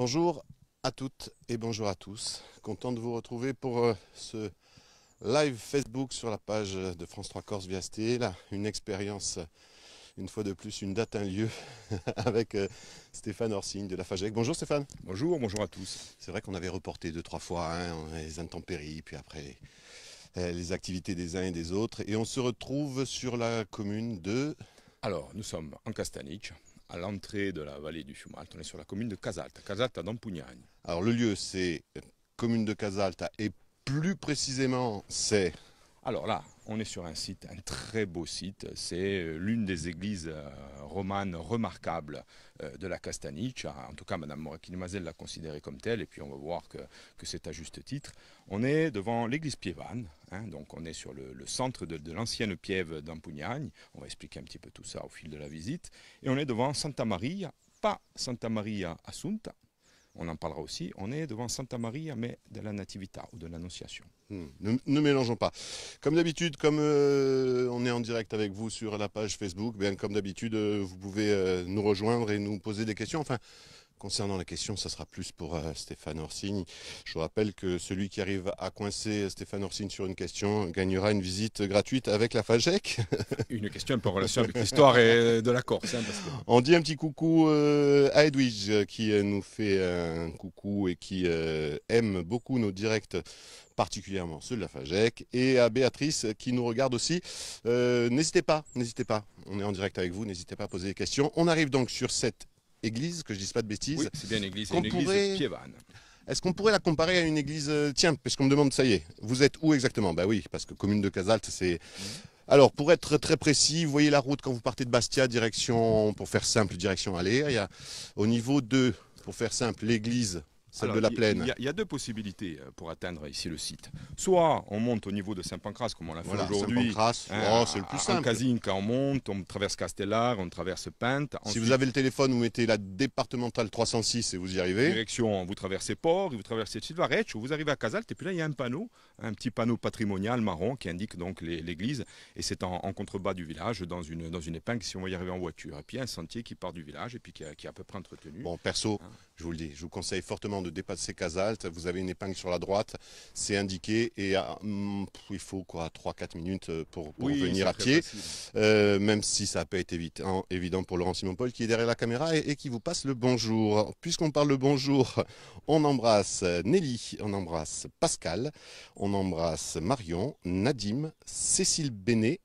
Bonjour à toutes et bonjour à tous. Content de vous retrouver pour euh, ce live Facebook sur la page de France 3 Corse via une expérience, une fois de plus, une date, un lieu avec euh, Stéphane Orsigne de la FAGEC. Bonjour Stéphane. Bonjour, bonjour à tous. C'est vrai qu'on avait reporté deux, trois fois hein, les intempéries, puis après euh, les activités des uns et des autres. Et on se retrouve sur la commune de... Alors, nous sommes en Castanic, à l'entrée de la vallée du Fumal, On est sur la commune de Casalta, Casalta d'Ampugnagne. Alors le lieu, c'est euh, commune de Casalta et plus précisément, c'est alors là, on est sur un site, un très beau site. C'est euh, l'une des églises euh, romanes remarquables euh, de la Castanice. En tout cas, Madame morakini l'a considérée comme telle, et puis on va voir que, c'est à juste titre. On est devant l'église piévane, hein, donc on est sur le, centre de, l'ancienne piève d'Ampugnagne. On va expliquer un petit peu tout ça au fil de la visite. Et on est devant Santa Maria, pas Santa Maria Assunta, on en parlera aussi, on est devant Santa Maria, mais de la Nativita ou de l'Annonciation. Hmm. Ne, mélangeons pas. Comme d'habitude, comme euh, on est en direct avec vous sur la page Facebook, bien comme d'habitude, euh, vous pouvez euh, nous rejoindre et nous poser des questions. Enfin, Concernant la question, ça sera plus pour euh, Stéphane Orsigne. Je vous rappelle que celui qui arrive à coincer Stéphane Orsigne sur une question gagnera une visite gratuite avec la FAGEC. une question un peu relation avec l'histoire euh, de la Corse. Hein, on dit un petit coucou euh, à Edwige qui nous fait un coucou et qui aime beaucoup nos directs particulièrement ceux de la FAGEC, et à Béatrice qui nous regarde aussi. n'hésitez pas, n'hésitez pas, on est en direct avec vous, n'hésitez pas à poser des questions. On arrive donc sur cette église, que je dise pas de bêtises. c'est bien une église, une Est-ce qu'on pourrait la comparer à une église euh, Tiens, parce qu'on me demande, ça y est, vous êtes où exactement Ben oui, parce que commune de Casalte, c'est. Mhm. Alors, pour être très précis, vous voyez la route quand vous partez de Bastia, direction, pour faire simple, direction aller. au niveau de, pour faire simple, l'église il y, a deux possibilités euh, pour atteindre ici le site. Soit on monte au niveau de Saint-Pancras, comme on l'a fait aujourd'hui. Saint-Pancras, hein, oh, c'est le plus simple. En Casine, quand on monte, on traverse Castellar, on traverse Pinte. si vous avez le téléphone, vous mettez la départementale 306 et vous y arrivez. Direction, vous traversez Port, vous traversez où vous arrivez à Casalte, et puis là, il y a un panneau un petit panneau patrimonial marron qui indique donc l'église. Et c'est en, contrebas du village, dans une, dans une épingle, si on va y arriver en voiture. Et puis un sentier qui part du village et puis qui, est à peu près entretenu. Bon, perso, hein. je vous le dis, je vous conseille fortement de dépasser Casalte. Vous avez une épingle sur la droite, c'est indiqué. Et mm, il faut quoi 3-4 minutes pour, venir à pied. Euh, même si ça peut être évident, évident pour Laurent Simon-Paul qui est derrière la caméra et, qui vous passe le bonjour. Puisqu'on parle le bonjour, on embrasse Nelly, on embrasse Pascal, on on embrasse Marion, Nadim, Cécile Bénet,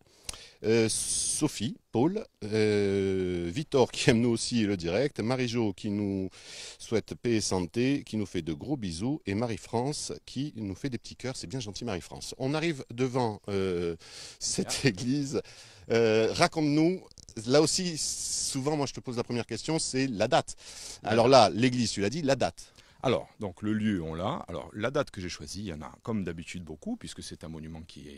euh, Sophie, Paul, euh, Victor qui aime nous aussi le direct, Marie-Jo qui nous souhaite paix et santé, qui nous fait de gros bisous, et Marie-France qui nous fait des petits cœurs. C'est bien gentil Marie-France. On arrive devant euh, cette église. Raconte-nous. Là aussi, souvent, moi, je te pose la première question, c'est la date. Alors là, l'église, tu l'as dit, la date. Alors, donc le lieu, on l'a. Alors, la date que j'ai choisie, il y en a comme d'habitude beaucoup, puisque c'est un monument qui,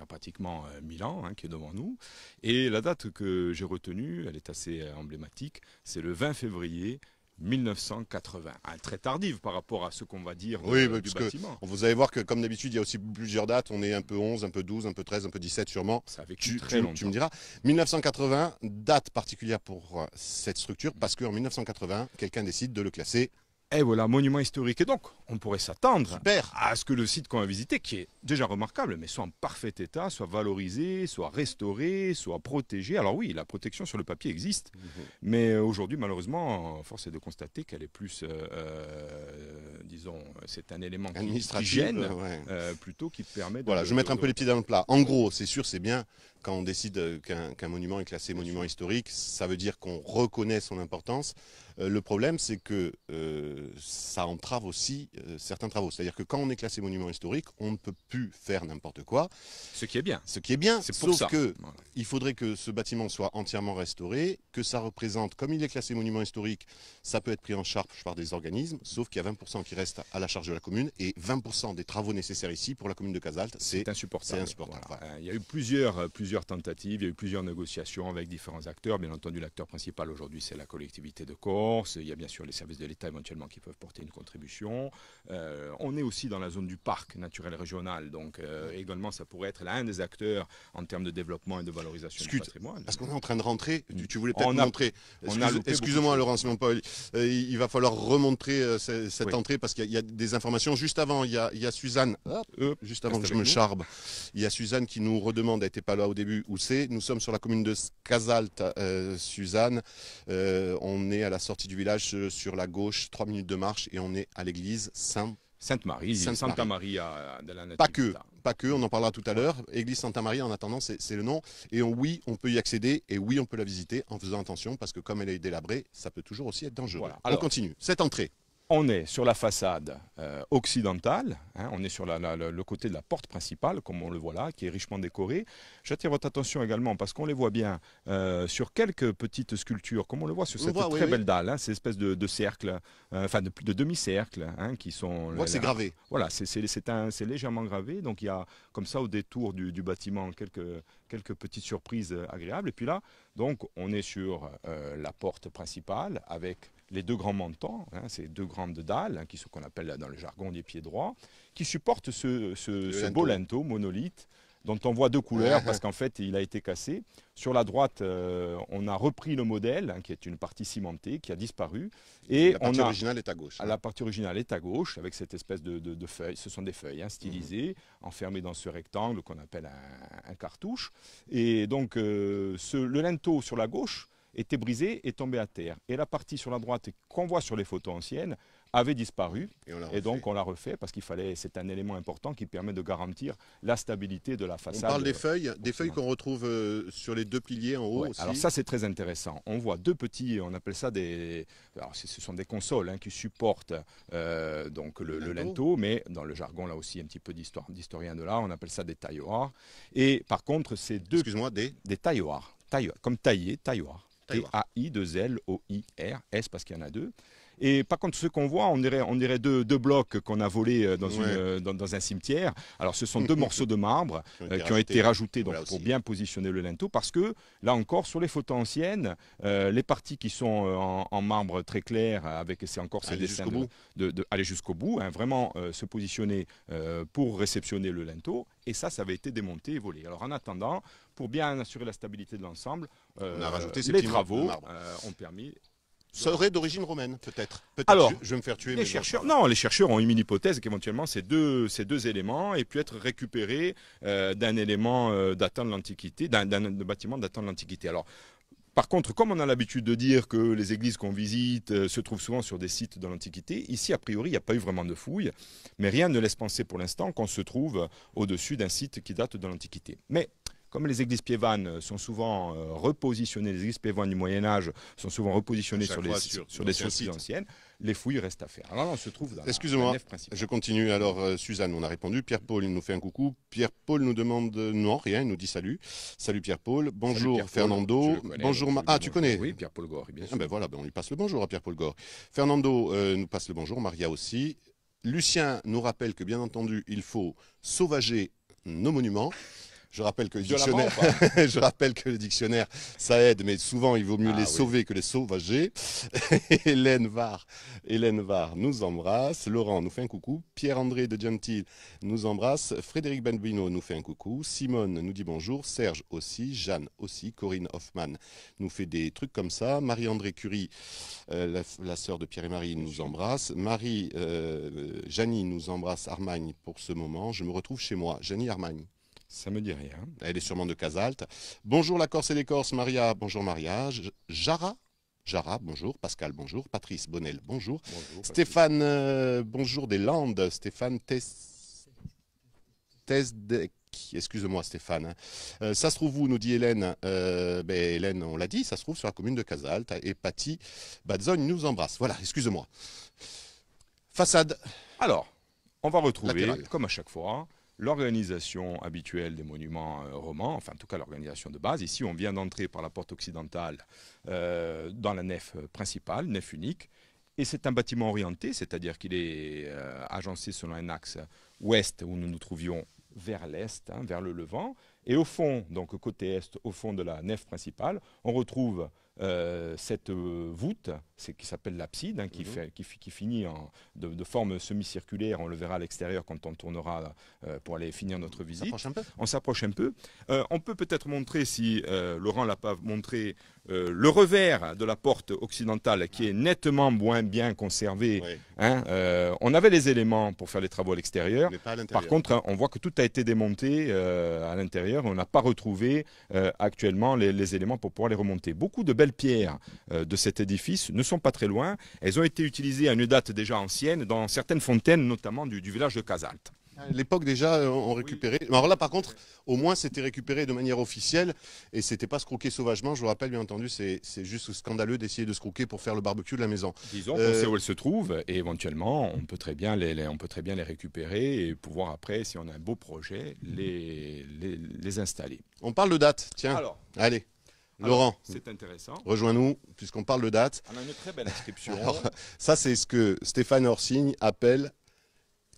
a, pratiquement 1000 euh, ans, hein, qui est devant nous. Et la date que j'ai retenue, elle est assez euh, emblématique, c'est le 20 février 1980. très tardive par rapport à ce qu'on va dire oui, euh, bah, bâtiment. vous allez voir que comme d'habitude, il y a aussi plusieurs dates. On est un peu 11, un peu 12, un peu 13, un peu 17 sûrement. Ça tu, très tu, tu, me diras. 1980, date particulière pour cette structure, parce qu'en 1980, quelqu'un décide de le classer et eh, voilà, monument historique. Et donc, on pourrait s'attendre à ce que le site qu'on a visité, qui est déjà remarquable, mais soit en parfait état, soit valorisé, soit restauré, soit protégé. Alors oui, la protection sur le papier existe, mhm. mais euh, aujourd'hui, malheureusement, force est de constater qu'elle est plus, euh, euh, disons, c'est un élément qui plutôt qui permet. De voilà, je vais mettre un peu les pieds dans le plat. En gros, c'est sûr, c'est bien quand on décide qu'un monument est classé monument historique, ça veut dire qu'on reconnaît son importance. Euh, le problème, c'est que euh, ça entrave aussi euh, certains travaux. C'est-à-dire que quand on est classé monument historique, on ne peut plus faire n'importe quoi. Ce qui est bien. Ce qui est bien, c'est sauf ça. que il faudrait que ce bâtiment soit entièrement restauré, que ça représente, comme il est classé monument historique, ça peut être pris en charge par des organismes, sauf qu'il y a 20% qui restent à la charge de la commune et 20% des travaux nécessaires ici pour la commune de Casalte, c'est insupportable. Il y a eu plusieurs, plusieurs tentatives, il y a eu plusieurs négociations avec différents acteurs. Bien entendu, l'acteur principal aujourd'hui, c'est la collectivité de Corps il y a bien sûr les services de l'État éventuellement qui peuvent porter une contribution. Euh, on est aussi dans la zone du parc naturel régional, donc euh, également ça pourrait être l'un des acteurs en termes de développement et de valorisation du patrimoine. Parce qu'on est en train de rentrer, tu, mm. voulais peut-être montrer. Excuse, moi Laurent Simon il va falloir remontrer euh, cette, entrée parce qu'il y, a des informations juste avant. Il y a, Suzanne, juste avant que je me charbe, il y a Suzanne qui nous redemande, elle n'était pas là au début, où c'est. Nous sommes sur la commune de casalte Suzanne. on est à la sortie du village euh, sur la gauche, 3 minutes de marche et on est à l'église Saint Sainte-Marie, Sainte Santa Maria Pas que, pas que, on en parlera tout à l'heure. Église Sainte-Marie, en attendant, c'est le nom. Et oui, on peut y accéder et oui, on peut la visiter en faisant attention parce que comme elle est délabrée, ça peut toujours aussi être dangereux. Alors, on continue. Cette entrée on est sur la façade euh, occidentale, hein, on est sur le côté de la porte principale, comme on le voit là, qui est richement décoré. J'attire votre attention également, parce qu'on les voit bien, euh, sur quelques petites sculptures, comme on le voit sur cette très belle dalle, hein, ces espèces de, de cercles, euh, enfin de, demi-cercles, hein, qui sont... c'est gravé. Voilà, c'est légèrement gravé, donc il y a comme ça au détour du, bâtiment quelques, quelques petites surprises agréables. Et puis là, donc on est sur la porte principale avec les deux grands montants hein, ces deux grandes dalles, hein, qui sont qu'on appelle dans le jargon des pieds droits, qui supportent ce, ce, lento. beau monolithe dont on voit deux couleurs parce qu'en fait il a été cassé. Sur la droite, euh, on a repris le modèle hein, qui est une partie cimentée qui a disparu et la partie on a, originale est à gauche. La partie originale est à gauche avec cette espèce de, feuille. Ce sont des feuilles hein, stylisées mhm. enfermées dans ce rectangle qu'on appelle un, cartouche. Et donc euh, le lento sur la gauche était brisée et tombée à terre. Et la partie sur la droite qu'on voit sur les photos anciennes avait disparu. Et, donc on l'a refait parce qu'il fallait, c'est un élément important qui permet de garantir la stabilité de la façade. On parle des feuilles, des feuilles qu'on retrouve euh, sur les deux piliers en haut. aussi. Alors ça c'est très intéressant. On voit deux petits, on appelle ça des, ce sont des consoles hein, qui supportent euh, donc le, lento, mais dans le jargon là aussi un petit peu d'historien de là, on appelle ça des tailloirs. Et par contre ces deux, excuse-moi, des, des tailloirs, comme taillé, tailloir. T-A-I-2-L-O-I-R-S parce qu'il y en a deux. Et par contre, ce qu'on voit, on dirait, deux, blocs qu'on a volés euh, euh, dans, un cimetière. Alors, ce sont deux morceaux de marbre qui ont euh, été rajoutés pour bien positionner le linteau, parce que là encore, sur les photos anciennes, les parties qui sont en, marbre très clair, avec c'est encore ces dessins de, aller jusqu'au bout, hein, vraiment se positionner pour réceptionner le linteau. Et ça, ça avait été démonté et volé. Alors, en attendant, pour bien assurer la stabilité de l'ensemble, les travaux ont permis serait d'origine romaine, peut-être. Alors, je, vais me faire tuer. Les chercheurs, non, les chercheurs ont eu une hypothèse qu'éventuellement ces deux, ces deux éléments aient pu être récupérés euh, d'un élément euh, datant de l'Antiquité, d'un bâtiment datant de l'Antiquité. Alors, par contre, comme on a l'habitude de dire que les églises qu'on visite euh, se trouvent souvent sur des sites de l'Antiquité, ici, a priori, il n'y a pas eu vraiment de fouilles, mais rien ne laisse penser pour l'instant qu'on se trouve au-dessus d'un site qui date de l'Antiquité. Mais comme les églises piévanes euh, sont souvent euh, repositionnées, les églises piévanes du Moyen Âge sont souvent repositionnées sur, les, des sources anciennes, les fouilles restent à faire. Alors on se trouve dans Excusez-moi, je continue. Alors, euh, Suzanne, on a répondu. Pierre-Paul, il nous fait un coucou. Pierre-Paul nous demande non, rien, il nous dit salut. Salut Pierre-Paul. Bonjour Fernando. bonjour. Ah, tu connais Oui, Pierre-Paul Gore, bien sûr. Ah ben voilà, ben on lui passe le bonjour à Pierre-Paul Gore. Fernando nous passe le bonjour, Maria aussi. Lucien nous rappelle que, bien entendu, il faut sauvager nos monuments. Je rappelle que le dictionnaire, ça aide, mais souvent il vaut mieux ah les sauver que les sauvager. Hélène Var, Hélène Var nous embrasse. Laurent nous fait un coucou. Pierre-André de Gentil nous embrasse. Frédéric Benbino nous fait un coucou. Simone nous dit bonjour. Serge aussi. Jeanne aussi. Corinne Hoffman nous fait des trucs comme ça. Marie-André Curie, euh, la, sœur de Pierre et Marie, nous embrasse. Marie, euh, Janie nous embrasse Armagne pour ce moment. Je me retrouve chez moi. Janie Armagne. Ça me dit rien. Elle est sûrement de Casalte. Bonjour la Corse et les Corses, Maria. Bonjour Maria. Jara Jara, bonjour. Pascal, bonjour. Patrice Bonnel, bonjour. Stéphane, euh, bonjour des Landes. Stéphane Tess... Excuse-moi Stéphane. Euh, ça se trouve où, nous dit Hélène euh, ben, Hélène, on l'a dit, ça se trouve sur la commune de Casalte. Et Patty Badzogne nous embrasse. Voilà, excuse-moi. Façade. Alors, on va retrouver, comme à chaque fois, l'organisation habituelle des monuments euh, romans, enfin en tout cas l'organisation de base. Ici, on vient d'entrer par la porte occidentale euh, dans la nef principale, nef unique, et c'est un bâtiment orienté, c'est-à-dire qu'il est, euh, agencé selon un axe ouest où nous nous trouvions vers l'est, hein, vers le Levant, et au fond, donc côté est, au fond de la nef principale, on retrouve cette voûte qui s'appelle l'abside, hein, mhm. qui, qui, finit en, de, forme semi-circulaire. On le verra à l'extérieur quand on tournera euh, pour aller finir notre visite. On s'approche un peu. Euh, on, peut peut-être montrer, si euh, Laurent l'a pas montré, le revers de la porte occidentale qui est nettement moins bien conservé. Hein, on avait les éléments pour faire les travaux à l'extérieur. Par contre, on voit que tout a été démonté à l'intérieur. On n'a pas retrouvé actuellement les, les, éléments pour pouvoir les remonter. Beaucoup de belles pierres de cet édifice ne sont sont pas très loin. Elles ont été utilisées à une date déjà ancienne, dans certaines fontaines, notamment du, village de Casalte. l'époque déjà, euh, on récupéré, Alors là, par contre, au moins, c'était récupéré de manière officielle et c'était pas scroqué sauvagement. Je vous rappelle, bien entendu, c'est juste scandaleux d'essayer de scroquer pour faire le barbecue de la maison. Disons qu'on euh, sait où elles se trouvent et éventuellement, on peut très bien les, on peut très bien les récupérer et pouvoir après, si on a un beau projet, les, les, les installer. On parle de date, tiens. Alors, Allez. Ah, Laurent, c'est intéressant. Rejoins-nous puisqu'on parle de date. On a une très belle inscription. ça, c'est ce que Stéphane Orsigne appelle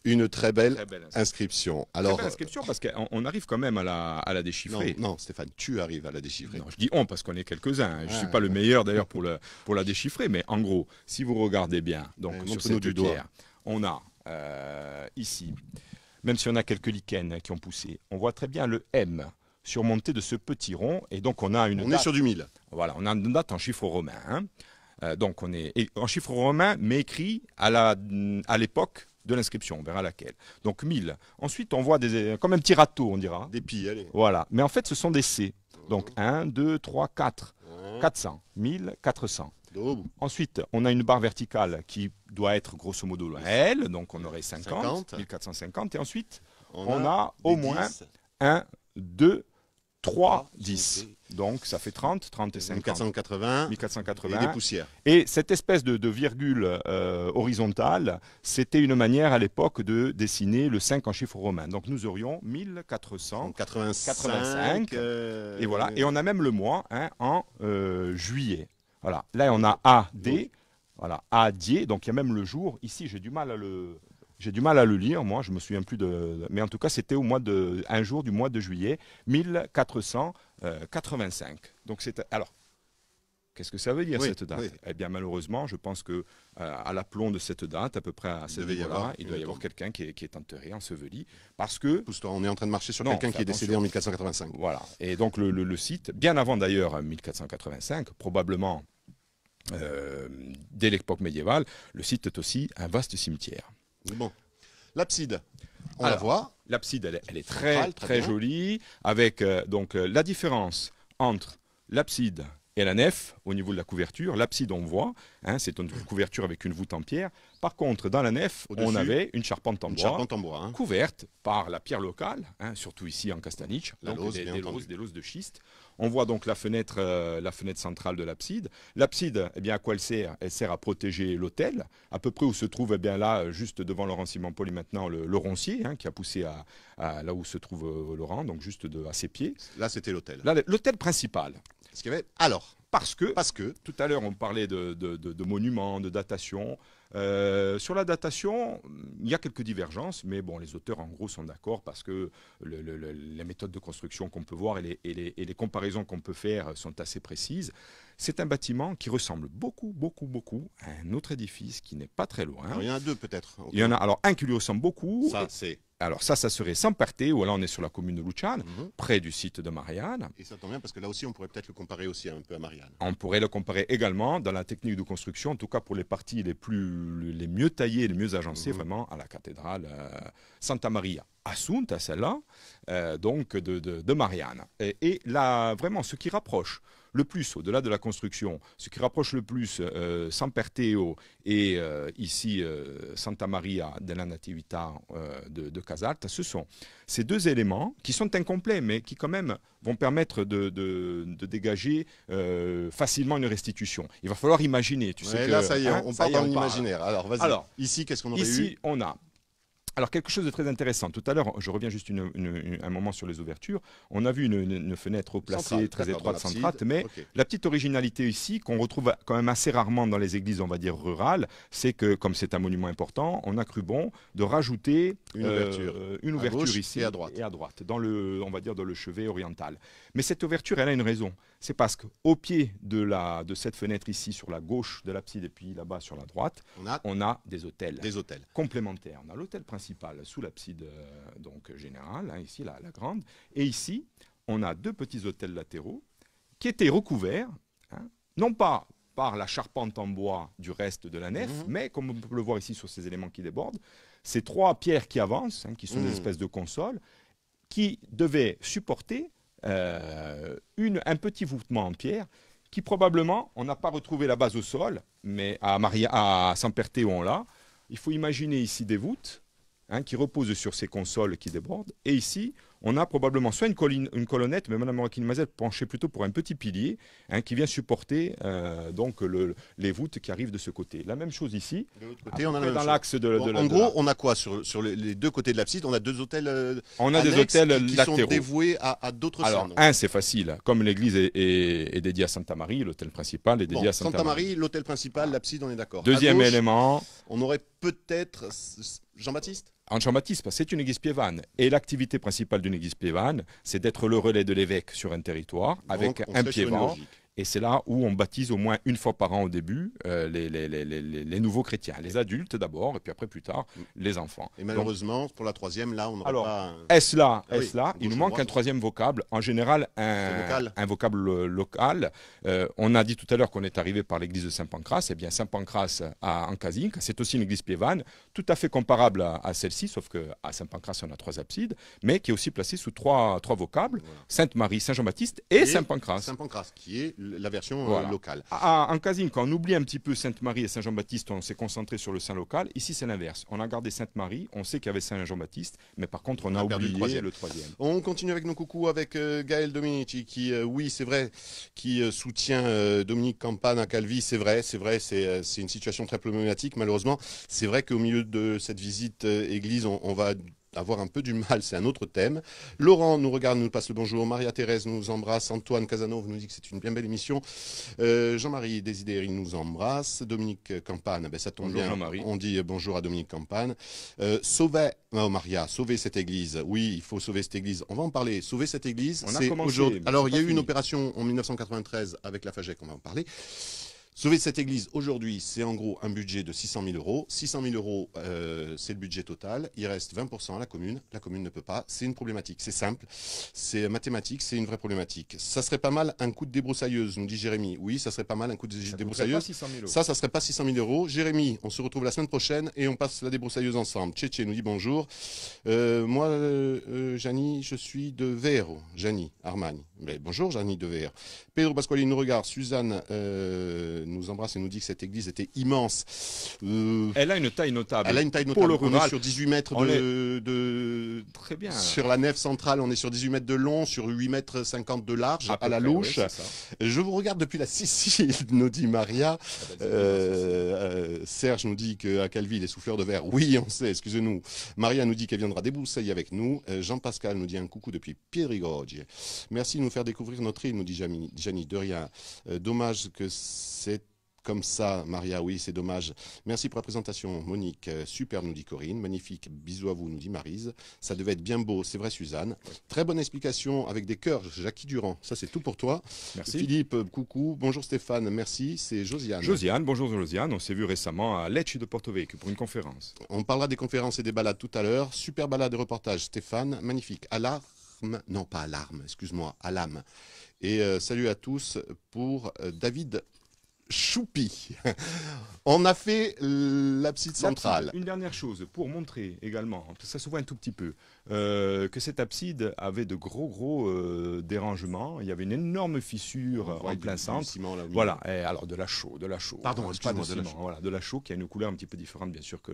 une très belle, inscription. Alors, très belle inscription parce qu'on arrive quand même à la, déchiffrer. Non, Stéphane, tu arrives à la déchiffrer. Non, je dis on parce qu'on est quelques-uns. Hein. Je ne suis ah. pas le meilleur d'ailleurs pour, la déchiffrer, mais en gros, si vous regardez bien, donc sur cette on a euh, ici, même si on a quelques lichens qui ont poussé, on voit très bien le M surmonté de ce petit rond. Et donc on a une. date, est sur du 1000. Voilà, on a une date en chiffre romain. Hein. Euh, donc on est en chiffre romain, mais écrit à l'époque à de l'inscription, on verra laquelle. Donc 1000. Ensuite, on voit des, comme un petit râteau, on dira. Des pi, allez. Voilà. Mais en fait, ce sont des C. Oh. Donc 1, 2, 3, 4. 400, 1400, Ensuite, on a une barre verticale qui doit être grosso modo L, donc on aurait 50, 1450. Et ensuite, on, a, au moins 1, 2, 3, 10. Donc ça fait 30, 30 et 50. 1480, 1480. Et des poussières. Et cette espèce de, virgule euh, horizontale, c'était une manière à l'époque de dessiner le 5 en chiffre romain. Donc nous aurions 1485. Euh, et voilà. Et on a même le mois hein, en euh, juillet. Voilà. Là on a AD. Voilà, A, Donc il y a même le jour. Ici j'ai du mal à le j'ai du mal à le lire, moi, je me souviens plus de. Mais en tout cas, c'était au mois de, un jour du mois de juillet 1485. Euh, donc c'est alors. Qu'est-ce que ça veut dire cette date Eh bien, malheureusement, je pense que euh, à l'aplomb de cette date, à peu près à cette là il doit y avoir quelqu'un qui est, enterré, enseveli, parce que pousse on est en train de marcher sur quelqu'un qui est décédé en 1485. Voilà. Et donc le, site, bien avant d'ailleurs 1485, probablement euh, dès l'époque médiévale, le site est aussi un vaste cimetière. L'abside. On la voit. L'abside, elle, est très, très, jolie, avec euh, donc euh, la différence entre l'abside et la nef au niveau de la couverture. L'abside, on voit, hein, c'est une couverture avec une voûte en pierre. Par contre, dans la nef, on avait une charpente en bois, en hein. couverte par la pierre locale, hein, surtout ici en Castaniche, donc des, des, de schiste. On voit donc la fenêtre, euh, la fenêtre centrale de l'abside. L'abside, eh bien, à quoi elle sert Elle sert à protéger l'hôtel, à peu près où se trouve, eh bien là, juste devant Laurent Simon Poli maintenant, le, roncier hein, qui a poussé à, là où se trouve euh, Laurent, donc juste de, à ses pieds. Là, c'était l'hôtel. L'hôtel principal. Ce qu'il y avait. Alors. Parce que, parce que, tout à l'heure, on parlait de, de monuments, de datation. Euh, sur la datation, il y a quelques divergences, mais bon, les auteurs en gros sont d'accord parce que les méthodes de construction qu'on peut voir et les comparaisons qu'on peut faire sont assez précises. C'est un bâtiment qui ressemble beaucoup, beaucoup, beaucoup à un autre édifice qui n'est pas très loin. il y en a deux peut-être. Il y en a alors un qui lui ressemble beaucoup. Ça, c'est. Alors ça, ça serait Samperté, où là on est sur la commune de Luchan, mhm. près du site de Marianne. Et ça tombe bien parce que là aussi on pourrait peut-être le comparer aussi un peu à Marianne. On pourrait le comparer également dans la technique de construction, en tout cas pour les parties les plus, les mieux taillées, les mieux agencées mhm. vraiment à la cathédrale euh, Santa Maria. Assunta, celle-là, euh, donc de, de, Marianne. Et, et là, vraiment, ce qui rapproche le plus, au-delà de la construction, ce qui rapproche le plus euh, San Perteo et euh, ici euh, Santa Maria della Natività de, de ce sont ces deux éléments qui sont incomplets, mais qui quand même vont permettre de, dégager facilement une restitution. Il va falloir imaginer. Tu sais là, ça y est, hein, on, part dans l'imaginaire. Alors, vas-y. ici, qu'est-ce qu'on aurait eu Ici, on a alors quelque chose de très intéressant. Tout à l'heure, je reviens juste un moment sur les ouvertures. On a vu une, fenêtre placée très étroite, centrale, mais la petite originalité ici, qu'on retrouve quand même assez rarement dans les églises, on va dire rurales, c'est que comme c'est un monument important, on a cru bon de rajouter une euh, ouverture, euh, ici à, droite. et à droite, dans le, on va dire dans le chevet oriental. Mais cette ouverture, elle a une raison, c'est parce qu'au pied de, la, de cette fenêtre ici, sur la gauche de l'abside et puis là-bas sur la droite, on a, des hôtels. Complémentaires. On a l'hôtel principal sous l'abside euh, donc générale, hein, ici la, grande. Et ici, on a deux petits hôtels latéraux qui étaient recouverts, hein, non pas par la charpente en bois du reste de la nef, mhm. mais comme on peut le voir ici sur ces éléments qui débordent, ces trois pierres qui avancent, hein, qui sont des mhm. espèces de consoles, qui devaient supporter euh, un petit voûtement en pierre qui probablement, on n'a pas retrouvé la base au sol, mais à, Maria, à saint où on l'a. Il faut imaginer ici des voûtes Hein, qui repose sur ces consoles qui débordent. Et ici, on a probablement soit une, colline, une colonnette, mais Mme Morakine-Mazel penchait plutôt pour un petit pilier hein, qui vient supporter euh, donc le, les voûtes qui arrivent de ce côté. La même chose ici. De l'autre côté, on a dans l'axe de, la... En gros, on a quoi sur, les deux côtés de l'abside On a deux hôtels. Euh, on a des hôtels qui, qui sont dévoués à, à d'autres Alors, un, c'est facile. Comme l'église est, dédiée à Santa Marie, l'hôtel principal est dédié à Santa, Santa Marie. l'hôtel principal, l'abside, on est d'accord. Deuxième élément. On aurait peut-être Jean-Baptiste en jean c'est une église piévane. Et l'activité principale d'une église piévane, c'est d'être le relais de l'évêque sur un territoire avec un piévan. Et c'est là où on baptise au moins une fois par an au début euh, les, les, les, les, nouveaux chrétiens, les adultes d'abord, et puis après plus tard, mm. les enfants. Et malheureusement, pour la troisième, là, on n'aura pas... Est-ce là, ah est là Il nous manque un troisième vocable, en général un, un vocable local. Euh, on a dit tout à l'heure qu'on est arrivé par l'église de Saint-Pancras, et eh bien Saint-Pancras à Casinque, c'est aussi une église piévane, tout à fait comparable à, celle-ci, sauf qu'à Saint-Pancras, on a trois absides, mais qui est aussi placée sous trois, trois vocables, Sainte-Marie, Saint-Jean-Baptiste et, et Saint-Pancras. Saint-Pancras, qui est la version euh, locale. Ah, en quand on oublie un petit peu Sainte-Marie et Saint-Jean-Baptiste, on s'est concentré sur le saint local. Ici, c'est l'inverse. On a gardé Sainte-Marie, on sait qu'il y avait Saint-Jean-Baptiste, mais par contre, on, a, oublié le troisième. On continue avec nos coucous avec euh, Gaël Dominici, qui, euh, oui, c'est vrai, qui soutient Dominique Campagne à Calvi. C'est vrai, c'est vrai, c'est une situation très problématique, malheureusement. C'est vrai qu'au milieu de cette visite église, on va avoir un peu du mal, c'est un autre thème. Laurent nous regarde, nous passe le bonjour. Maria-Thérèse nous embrasse. Antoine Casanov nous dit que c'est une bien belle émission. Euh, Jean-Marie Desideri nous embrasse. Dominique Campagne, ben, ça tombe bonjour bien. On dit euh, bonjour à Dominique Campagne. Sauvez, euh, sauver, oh, Maria, sauver cette église. Oui, il faut sauver cette église. On va en parler. Sauver cette église, c'est aujourd'hui. Alors, il y a eu une opération en 1993 avec la FAGEC, on va en parler. Sauver cette église, aujourd'hui, c'est en gros un budget de 600 000 euros. 600 000 euros, euh, c'est le budget total. Il reste 20% à la commune. La commune ne peut pas. C'est une problématique. C'est simple. C'est mathématique. C'est une vraie problématique. Ça serait pas mal un coup de débroussailleuse, nous dit Jérémy. Oui, ça serait pas mal un coup de débroussailleuse. Ça, ça serait pas 600 000 euros. Jérémy, on se retrouve la semaine prochaine et on passe la débroussailleuse ensemble. Tchétché nous dit bonjour. Euh, moi, euh, euh je suis de Véro. Jani, Armagne. bonjour, Jani de Véro Pedro nous regarde. Suzanne, nous embrasse et nous dit que cette église était immense. Euh, elle a une taille notable. Elle a une taille notable. Pour le est sur 18 mètres de, Très bien. Sur la nef centrale, on est sur 18 mètres de long, sur 8 mètres 50 de large, à, la louche. je vous regarde depuis la Sicile, nous dit Maria. Ah, bah, euh, euh, Serge nous dit qu'à Calvi, les souffleurs de verre, oui, on sait, excusez-nous. Maria nous dit qu'elle viendra déboussailler avec nous. Jean-Pascal nous dit un coucou depuis Pierigorge. Merci de nous faire découvrir notre île, nous dit Janine. De rien. dommage que c'est comme ça, Maria, oui, c'est dommage. Merci pour la présentation, Monique. Euh, super, nous dit Corinne. Magnifique. Bisous à vous, nous dit Marise. Ça devait être bien beau, c'est vrai, Suzanne. Très bonne explication avec des cœurs, Jackie Durand. Ça, c'est tout pour toi. Merci. Philippe, euh, coucou. Bonjour Stéphane, merci. C'est Josiane. Josiane, bonjour Josiane. On s'est vu récemment à Lecce de Porto Vecchio pour une conférence. On parlera des conférences et des balades tout à l'heure. Super balade et reportage, Stéphane. Magnifique. Alarme, non pas alarme, excuse-moi, alarme. Et euh, salut à tous pour David Choupi. On a fait l'abside centrale. Une dernière chose pour montrer également, ça se voit un tout petit peu, euh, que cette abside avait de gros gros euh, dérangements. Il y avait une énorme fissure en plein centre. Voilà. alors de la chaux, de la chaux. Pardon, pas de, de la chaux. Voilà, de la chaux qui a une couleur un petit peu différente, bien sûr, que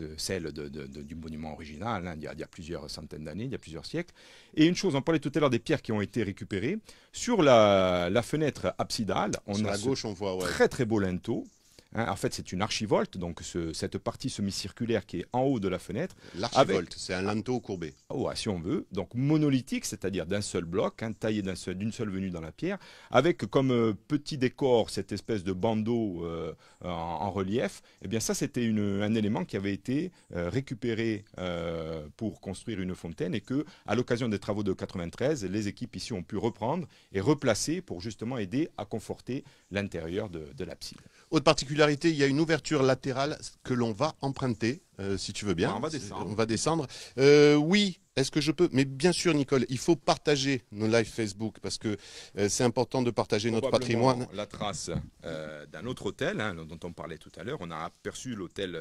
euh, celle du monument original. Hein, il, y a, plusieurs centaines d'années, il y a plusieurs siècles. Et une chose, on parlait tout à l'heure des pierres qui ont été récupérées sur la, fenêtre absidale. On sur a la gauche, on voit ouais, très très beau lento Hein, en fait, c'est une archivolte, donc cette partie semi-circulaire qui est en haut de la fenêtre. L'archivolte, c'est un linteau courbé. Ah ouais, si on veut. Donc monolithique, c'est-à-dire d'un seul bloc, hein, taillé d'une seule venue dans la pierre, avec comme euh, petit décor cette espèce de bandeau euh, en, relief. Eh bien, ça, c'était un élément qui avait été euh, récupéré pour construire une fontaine et que, à l'occasion des travaux de 93, les équipes ici ont pu reprendre et replacer pour justement aider à conforter l'intérieur de, de l'abside. Autre particularité, il y a une ouverture latérale que l'on va emprunter, euh, si tu veux bien. on va descendre. On va descendre. Euh, oui, est-ce que je peux Mais bien sûr, Nicole, il faut partager nos lives Facebook parce que euh, c'est important de partager notre patrimoine. La trace d'un autre hôtel hein, dont on parlait tout à l'heure, on a aperçu l'hôtel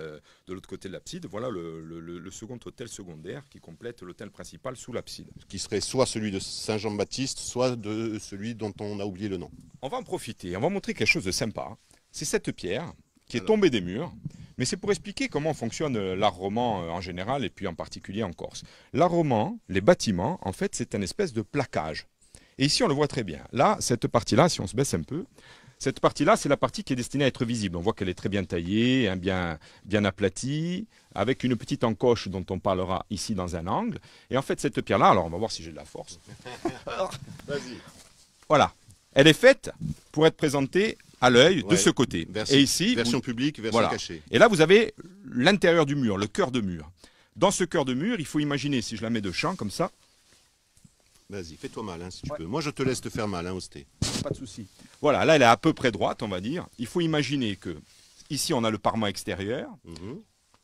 de l'autre côté de l'abside. Voilà le, le, second hôtel secondaire qui complète l'hôtel principal sous l'abside. Qui serait soit celui de Saint-Jean-Baptiste, soit de celui dont on a oublié le nom. On va en profiter, on va montrer quelque chose de sympa. C'est cette pierre qui est tombée des murs, mais c'est pour expliquer comment fonctionne euh, l'art roman euh, en général et puis en particulier en Corse. L'art roman, les bâtiments, en fait, c'est un espèce de plaquage. Et ici, on le voit très bien. Là, cette partie-là, si on se baisse un peu, cette partie-là, c'est la partie qui est destinée à être visible. On voit qu'elle est très bien taillée, hein, bien, bien aplatie, avec une petite encoche dont on parlera ici dans un angle. Et en fait, cette pierre-là, alors on va voir si j'ai de la force. Vas-y. Voilà. Elle est faite pour être présentée à l'œil de ce côté. et ici, version vous... publique, version cachée. Et là, vous avez l'intérieur du mur, le cœur de mur. Dans ce cœur de mur, il faut imaginer, si je la mets de champ comme ça. Vas-y, fais-toi mal hein, si tu peux. Moi, je te laisse te faire mal, hein, Osté. Pas de souci. Voilà, là, elle est à peu près droite, on va dire. Il faut imaginer que ici, on a le parement extérieur. Mhm.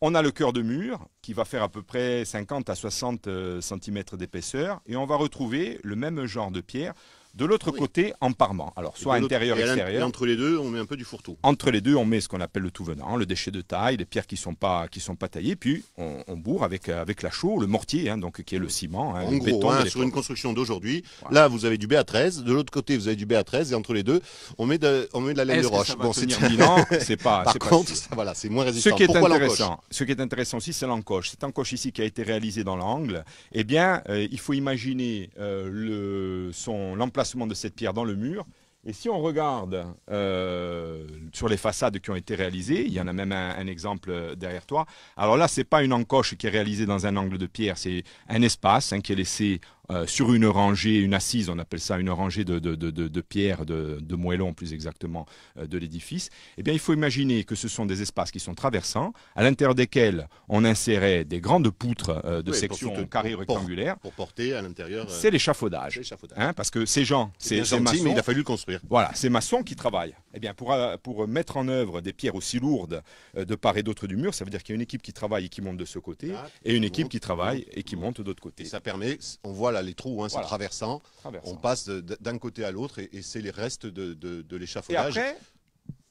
On a le cœur de mur qui va faire à peu près 50 à 60 euh, cm d'épaisseur et on va retrouver le même genre de pierre de l'autre côté, en parement. Alors, soit intérieur, et extérieur. Et entre les deux, on met un peu du fourre-tout. Entre les deux, on met ce qu'on appelle le tout venant, le déchet de taille, les pierres qui ne sont, pas, qui sont pas taillées. Puis, on, bourre avec, euh, avec la chaux, le mortier, hein, donc, qui est le ciment. Hein, en le gros, béton, hein, sur une construction d'aujourd'hui, là, vous avez du BA13. De l'autre côté, vous avez du BA13. Et entre les deux, on met de, on met de la laine de roche. bon, c'est c'est pas. Par contre, voilà, c'est moins résistant. Ce qui est intéressant, ce qui est intéressant aussi, c'est l'encoche. Cette encoche ici qui a été réalisée dans l'angle, eh bien, euh, il faut imaginer euh, son l'emplacement de cette pierre dans le mur. Et si on regarde euh, sur les façades qui ont été réalisées, il y en a même un, exemple euh, derrière toi. Alors là, ce n'est pas une encoche qui est réalisée dans un angle de pierre, c'est un espace hein, qui est laissé euh, sur une rangée, une assise, on appelle ça une rangée de, de, de, pierres, de, de moellons plus exactement, euh, de l'édifice, eh bien il faut imaginer que ce sont des espaces qui sont traversants, à l'intérieur desquels on insérait des grandes poutres euh, de section carrée rectangulaire. Pour porter à l'intérieur. c'est l'échafaudage. Hein, parce que ces gens, ces, maçons. Mais il a fallu le construire. Voilà, c'est maçons qui travaillent. Eh bien, pour, pour mettre en œuvre des pierres aussi lourdes de part et d'autre du mur, ça veut dire qu'il y a une équipe qui travaille et qui monte de ce côté, ah, et une équipe qui travaille et qui monte de l'autre côté. Et ça permet, on voit les trous, hein, traversant. On passe d'un côté à l'autre et, c'est les restes de, l'échafaudage. Et après,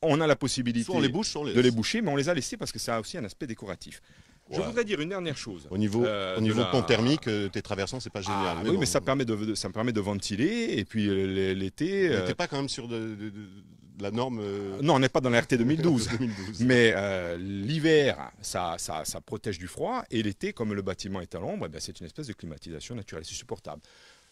on a la possibilité de les boucher, mais on les a laissés parce que ça a aussi un aspect décoratif. Je voudrais dire une dernière chose. Au niveau, euh, au de thermique, euh, tes traversants, c'est pas ah génial. oui, mais ça, permet de, ça me permet de ventiler. Et puis euh, l'été. Euh... T'es pas quand même sur de, la norme. Non, on n'est pas dans la RT 2012. Mais l'hiver, ça, ça, ça, protège du froid. Et l'été, comme le bâtiment est à l'ombre, eh ben, c'est une espèce de climatisation naturelle. C'est supportable.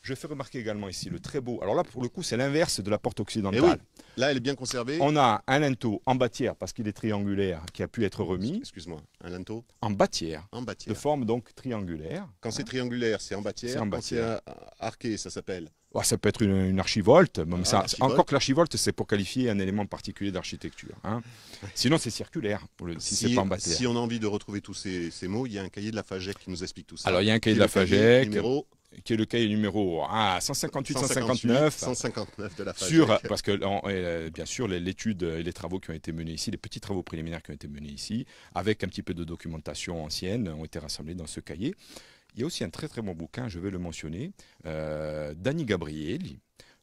Je fais remarquer également ici le très beau. Alors là, pour le coup, c'est l'inverse de la porte eh occidentale. là, elle est bien conservée. On a un linteau en bâtière, parce qu'il est triangulaire, qui a pu être remis. Excuse-moi, un linteau En bâtière. En bâtière. De forme donc triangulaire. Quand c'est hein. triangulaire, c'est en bâtière. C'est En Quand c'est arqué, ça s'appelle ah, ça peut être une, archivolte, ah, ça, encore que l'archivolte, c'est pour qualifier un élément particulier d'architecture. Hein. Sinon, c'est circulaire, si, si c'est pas en bâtière. Si on a envie de retrouver tous ces, mots, il y a un cahier de la Fagec qui nous explique tout ça. Alors, il y a un cahier de la Fagec. Numéro qui est le cahier numéro 158-159 ah, 159 de la sur, euh, parce que euh, bien sûr l'étude et les travaux qui ont été menés ici, les petits travaux préliminaires qui ont été menés ici, avec un petit peu de documentation ancienne, ont été rassemblés dans ce cahier. Il y a aussi un très très bon bouquin, je vais le mentionner, euh, d'Annie Gabrielli,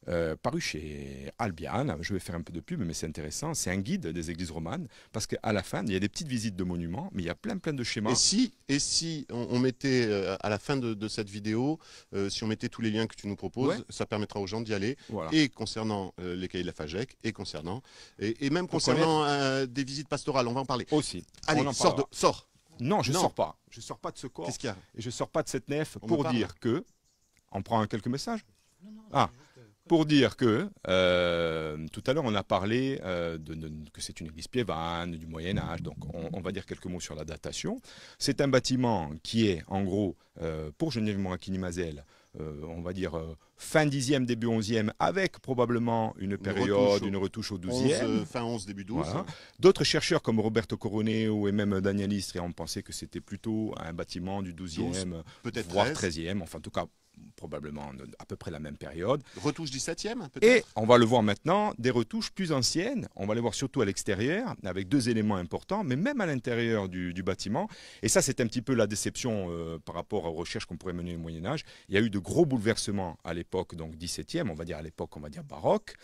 euh, paru chez Albian, Je vais faire un peu de pub, mais c'est intéressant. C'est un guide des églises romanes, parce qu'à la fin, il y a des petites visites de monuments, mais il y a plein, plein de schémas. Et si, et si on, mettait euh, à la fin de, cette vidéo, euh, si on mettait tous les liens que tu nous proposes, ça permettra aux gens d'y aller. Et concernant les cahiers de la FAGEC, et concernant, et, même concernant des visites pastorales, on va en parler. Aussi. Allez, sors, de, Non, je ne sors pas. Je ne sors pas de ce corps. Qu'est-ce qu'il y a Et je ne sors pas de cette nef pour dire que. On prend quelques messages ah, pour dire que euh, tout à l'heure on a parlé euh, de, que c'est une église piévane du Moyen Âge, donc on, va dire quelques mots sur la datation. C'est un bâtiment qui est en gros euh, pour Geneviève Morakini-Mazel, on va dire fin 10e, début 11e, avec probablement une période, une retouche au, 12e. Euh, fin 11, début 12. D'autres chercheurs comme Roberto Coroné et même Daniel Istria ont pensé que c'était plutôt un bâtiment du 12e, voire 13. e enfin en tout cas probablement à peu près la même période. Retouche 17e peut-être Et on va le voir maintenant, des retouches plus anciennes, on va les voir surtout à l'extérieur, avec deux éléments importants, mais même à l'intérieur du, bâtiment. Et ça, c'est un petit peu la déception euh, par rapport aux recherches qu'on pourrait mener au Moyen Âge. Il y a eu de gros bouleversements à l'époque donc 17e, on va dire à l'époque on va dire baroque,